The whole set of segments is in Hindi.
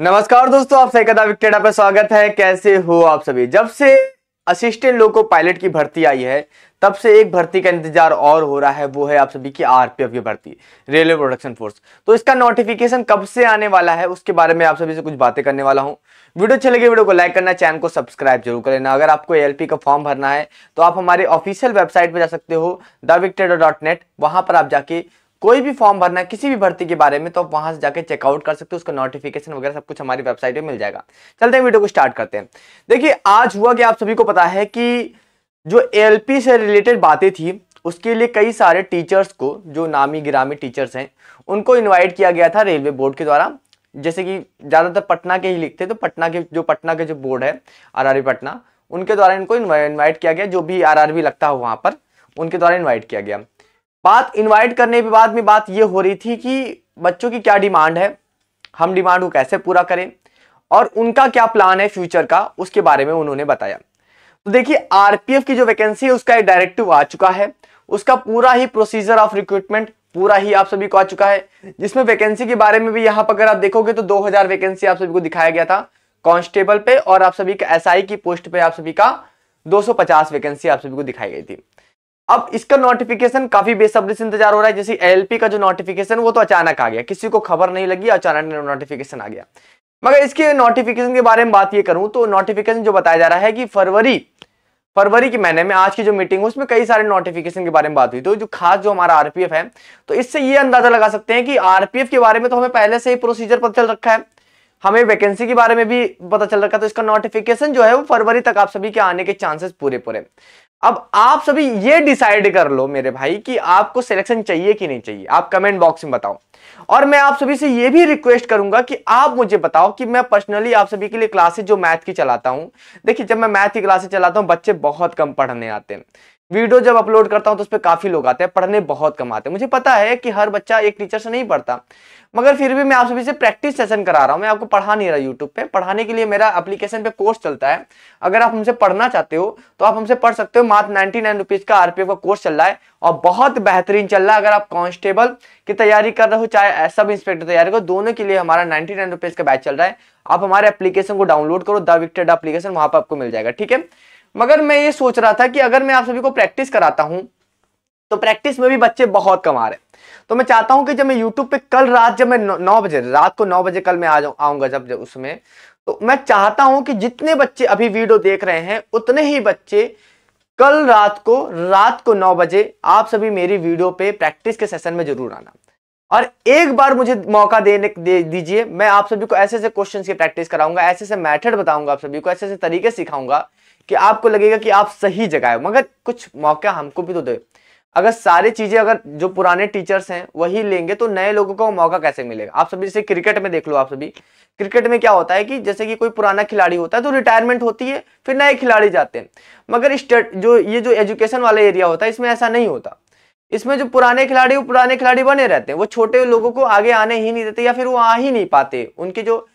नमस्कार दोस्तों आप सही कदा विक्टेडा पर स्वागत है कैसे हो आप सभी जब से असिस्टेंट लोको पायलट की भर्ती आई है तब से एक भर्ती का इंतजार और हो रहा है वो है आप सभी की आरपीएफ की भर्ती रेलवे प्रोडक्शन फोर्स तो इसका नोटिफिकेशन कब से आने वाला है उसके बारे में आप सभी से कुछ बातें करने वाला हूँ वीडियो अच्छी लगी वीडियो को लाइक करना चैनल को सब्सक्राइब जरूर कर लेना अगर आपको एलपी का फॉर्म भरना है तो आप हमारे ऑफिशियल वेबसाइट पर जा सकते हो द वहां पर आप जाके कोई भी फॉर्म भरना है किसी भी भर्ती के बारे में तो आप वहां से जाकर चेकआउट कर सकते हो उसका नोटिफिकेशन वगैरह सब कुछ हमारी वेबसाइट पे मिल जाएगा चलते हैं वीडियो को स्टार्ट करते हैं देखिए आज हुआ कि आप सभी को पता है कि जो एल से रिलेटेड बातें थी उसके लिए कई सारे टीचर्स को जो नामी गिरामी टीचर्स हैं उनको इन्वाइट किया गया था रेलवे बोर्ड के द्वारा जैसे कि ज़्यादातर पटना के ही लिखते तो पटना के जो पटना के जो बोर्ड है आर पटना उनके द्वारा इनको इन्वाइट किया गया जो भी आर लगता हो वहाँ पर उनके द्वारा इन्वाइट किया गया बात इनवाइट करने के बाद में बात ये हो रही थी कि बच्चों की क्या डिमांड है हम डिमांड को कैसे पूरा करें और उनका क्या प्लान है फ्यूचर का उसके बारे में उन्होंने बताया तो देखिए आरपीएफ की जो वैकेंसी है उसका एक डायरेक्टिव आ चुका है उसका पूरा ही प्रोसीजर ऑफ रिक्रूटमेंट पूरा ही आप सभी को आ चुका है जिसमें वैकेंसी के बारे में भी यहाँ पर अगर आप देखोगे तो 2000 वैकेंसी आप सभी को दिखाया गया था कांस्टेबल पे और आप सभी का एसआई की पोस्ट पे आप सभी का 250 वैकेंसी आप सभी को दिखाई गई थी अब इसका नोटिफिकेशन काफी बेसब्री से इंतजार हो रहा है जैसे एलपी का जो नोटिफिकेशन वो तो अचानक आ गया किसी को खबर नहीं लगी अचानक नोटिफिकेशन आ गया मगर इसके नोटिफिकेशन के बारे में बात ये करूं तो नोटिफिकेशन जो बताया जा रहा है कि फरवरी फरवरी के महीने में आज की जो मीटिंग है उसमें कई सारे नोटिफिकेशन के बारे में बात हुई तो जो खास जो हमारा आरपीएफ है तो इससे ये अंदाजा लगा सकते हैं कि आरपीएफ के बारे में तो हमें पहले से ही प्रोसीजर पता चल रखा है हमें वैकेंसी के बारे में भी पता चल रखा तो इसका नोटिफिकेशन जो है वो फरवरी तक आप सभी के आने के चांसेस पूरे पूरे अब आप सभी ये डिसाइड कर लो मेरे भाई कि आपको सिलेक्शन चाहिए कि नहीं चाहिए आप कमेंट बॉक्स में बताओ और मैं आप सभी से ये भी रिक्वेस्ट करूंगा कि आप मुझे बताओ कि मैं पर्सनली आप सभी के लिए क्लासेज जो मैथ की चलाता हूँ देखिए जब मैं मैथ की क्लासेज चलाता हूँ बच्चे बहुत कम पढ़ने आते हैं वीडियो जब अपलोड करता हूँ तो उस पर काफ़ी लोग आते हैं पढ़ने बहुत कम आते हैं मुझे पता है कि हर बच्चा एक टीचर से नहीं पढ़ता मगर फिर भी मैं आप सभी से प्रैक्टिस सेशन करा रहा हूं मैं आपको पढ़ा नहीं रहा यूट्यूब पे पढ़ाने के लिए मेरा एप्लीकेशन पे कोर्स चलता है अगर आप हमसे पढ़ना चाहते हो तो आप हमसे पढ़ सकते हो मात्र नाइनटी नाइन रुपीज़ का आरपीएफ का कोर्स चल रहा है और बहुत बेहतरीन चल रहा है अगर आप कॉन्स्टेबल की तैयारी कर रहे हो चाहे सब इंस्पेक्टर तैयारी करो दोनों के लिए हमारा नाइनटी नाइन रुपीज़ का बैच चल रहा है आप हमारे एप्लीकेशन को डाउनलोड करो द विक्टेड एप्लीकेशन वहां पर आपको मिल जाएगा ठीक है मगर मैं ये सोच रहा था कि अगर मैं आप सभी को प्रैक्टिस कराता हूँ तो प्रैक्टिस में भी बच्चे बहुत कमा रहे हैं तो मैं चाहता हूँ कि जब मैं यूट्यूब पे कल रात जब मैं नौ बजे रात को नौ बजे कल मैं आ आऊंगा जब, जब उसमें तो मैं चाहता हूँ कि जितने बच्चे अभी वीडियो देख रहे हैं उतने ही बच्चे कल रात को रात को नौ बजे आप सभी मेरी वीडियो पे प्रैक्टिस के सेशन में जरूर आना और एक बार मुझे मौका देने दे दीजिए मैं आप सभी को ऐसे ऐसे क्वेश्चन की प्रैक्टिस कराऊंगा ऐसे ऐसे मैथड बताऊंगा आप सभी को ऐसे ऐसे तरीके सिखाऊंगा कि आपको लगेगा कि आप सही जगह हो मगर कुछ मौका हमको भी तो दे अगर सारी चीजें अगर जो पुराने टीचर्स हैं वही लेंगे तो नए लोगों को मौका कैसे मिलेगा आप सभी जैसे क्रिकेट में देख लो आप सभी क्रिकेट में क्या होता है कि जैसे कि कोई पुराना खिलाड़ी होता है तो रिटायरमेंट होती है फिर नए खिलाड़ी जाते हैं मगर जो ये जो एजुकेशन वाला एरिया होता है इसमें ऐसा नहीं होता इसमें जो पुराने खिलाड़ी वो पुराने खिलाड़ी बने रहते हैं वो छोटे लोगों को आगे आने ही नहीं देते या फिर वो आ ही नहीं पाते उनके जो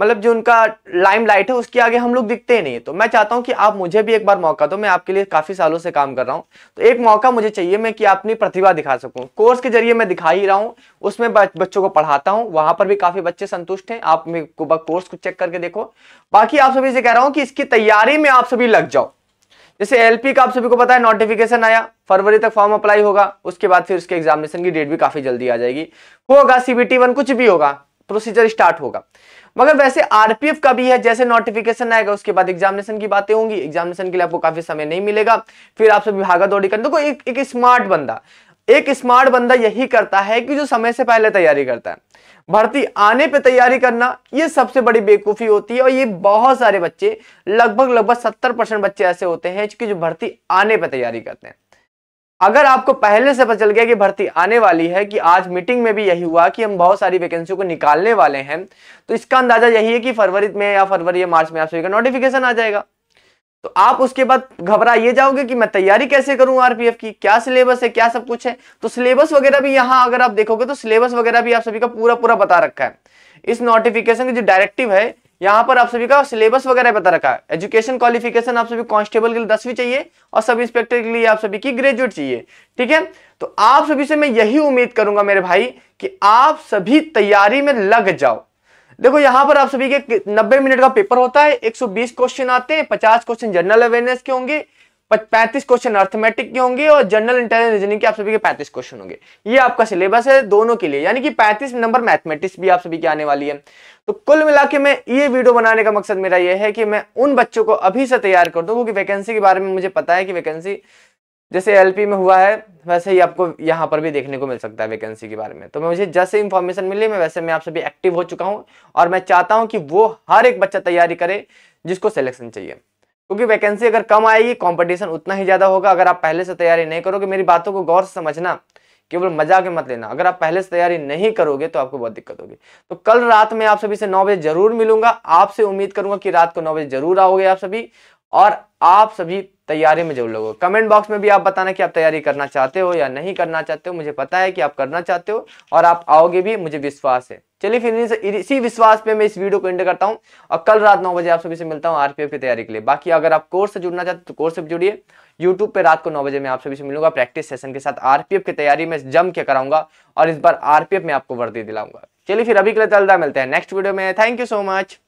मतलब जो उनका लाइम लाइट है उसके आगे हम लोग दिखते नहीं तो मैं चाहता हूँ कि आप मुझे भी एक बार मौका दो मैं आपके लिए काफी सालों से काम कर रहा हूँ तो एक मौका मुझे चाहिए मैं कि अपनी प्रतिभा दिखा सकूं कोर्स के जरिए मैं दिखा ही रहा हूँ उसमें बच्चों को पढ़ाता हूँ वहां पर भी काफी बच्चे संतुष्ट हैं आप कोर्स को चेक करके देखो बाकी आप सभी से कह रहा हूँ कि इसकी तैयारी में आप सभी लग जाओ जैसे एलपी का आप सभी को पता है नोटिफिकेशन आया फरवरी तक फॉर्म अप्लाई होगा उसके बाद फिर उसके एग्जामिनेशन की डेट भी काफी जल्दी आ जाएगी होगा सीबीटी वन कुछ भी होगा प्रोसीजर स्टार्ट होगा मगर वैसे आरपीएफ का भी है जैसे नोटिफिकेशन आएगा उसके बाद एग्जामिनेशन की बातें होंगी एग्जामिनेशन के लिए आपको काफी समय नहीं मिलेगा फिर आप सभी भागा दौड़ी कर देखो एक, एक स्मार्ट बंदा एक स्मार्ट बंदा यही करता है कि जो समय से पहले तैयारी करता है भर्ती आने पे तैयारी करना ये सबसे बड़ी बेवकूफ़ी होती है और ये बहुत सारे बच्चे लगभग लगभग सत्तर परसेंट बच्चे ऐसे होते हैं कि जो भर्ती आने पे तैयारी करते हैं अगर आपको पहले से पता चल गया कि भर्ती आने वाली है कि आज मीटिंग में भी यही हुआ कि हम बहुत सारी वैकेंसी को निकालने वाले हैं तो इसका अंदाजा यही है कि फरवरी में या फरवरी या मार्च में आप सभी का नोटिफिकेशन आ जाएगा तो आप उसके बाद घबरा ये जाओगे कि मैं तैयारी कैसे करूं आरपीएफ की क्या सिलेबस है क्या सब कुछ है तो सिलेबस वगैरह भी यहां अगर आप देखोगे तो सिलेबस वगैरह भी आप सभी का पूरा पूरा बता रखा है इस नोटिफिकेशन की जो डायरेक्टिव है यहाँ पर आप सभी का सिलेबस वगैरह बता रखा है एजुकेशन क्वालिफिकेशन आप सभी कांस्टेबल के लिए दसवीं चाहिए और सब इंस्पेक्टर के लिए आप सभी की ग्रेजुएट चाहिए ठीक है तो आप सभी से मैं यही उम्मीद करूंगा मेरे भाई कि आप सभी तैयारी में लग जाओ देखो यहाँ पर आप सभी के 90 मिनट का पेपर होता है 120 क्वेश्चन आते हैं 50 क्वेश्चन जनरल अवेयरनेस के होंगे 35 क्वेश्चन अर्थमेटिक के होंगे और जनरल इंटेलिजेंस रीजनिंग के आप सभी के 35 क्वेश्चन होंगे ये आपका सिलेबस है दोनों के लिए यानी कि 35 नंबर मैथमेटिक्स भी आप सभी की आने वाली है तो कुल मिला के मैं ये वीडियो बनाने का मकसद मेरा यह है कि मैं उन बच्चों को अभी से तैयार कर दूँ क्योंकि वैकेंसी के बारे में मुझे पता है कि वैकेंसी जैसे एलपी में हुआ है वैसे ही आपको यहाँ पर भी देखने को मिल सकता है वैकेंसी के बारे में तो मुझे जैसे इन्फॉर्मेशन मिली मैं वैसे मैं आप सभी एक्टिव हो चुका हूँ और मैं चाहता हूँ कि वो हर एक बच्चा तैयारी करे जिसको सिलेक्शन चाहिए क्योंकि वैकेंसी अगर कम आएगी कॉम्पिटिशन उतना ही ज़्यादा होगा अगर आप पहले से तैयारी नहीं करोगे मेरी बातों को गौर से समझना केवल मजाक मत लेना अगर आप पहले से तैयारी नहीं करोगे तो आपको बहुत दिक्कत होगी तो कल रात में आप सभी से नौ बजे जरूर मिलूंगा आपसे उम्मीद करूंगा कि रात को नौ बजे जरूर आओगे आप सभी और आप सभी तैयारी में जरूर लोगे कमेंट बॉक्स में भी आप बताना कि आप तैयारी करना चाहते हो या नहीं करना चाहते हो मुझे पता है कि आप करना चाहते हो और आप आओगे भी मुझे विश्वास है चलिए फिर इसी विश्वास पे मैं इस वीडियो को एंड करता हूँ और कल रात नौ बजे आप सभी से मिलता हूँ आरपीएफ की तैयारी के लिए बाकी अगर आप कोर्स से जुड़ना चाहते हो तो कोर्स से जुड़िए यूट्यूब पे रात को नौ बजे मैं आप सभी से मिलूंगा प्रैक्टिस सेशन के साथ आरपीएफ की तैयारी में जम के कराऊंगा और इस बार आरपीएफ में आपको वर्दी दिलाऊंगा चलिए फिर अभी के लिए चलता मिलते हैं नेक्स्ट वीडियो में थैंक यू सो मच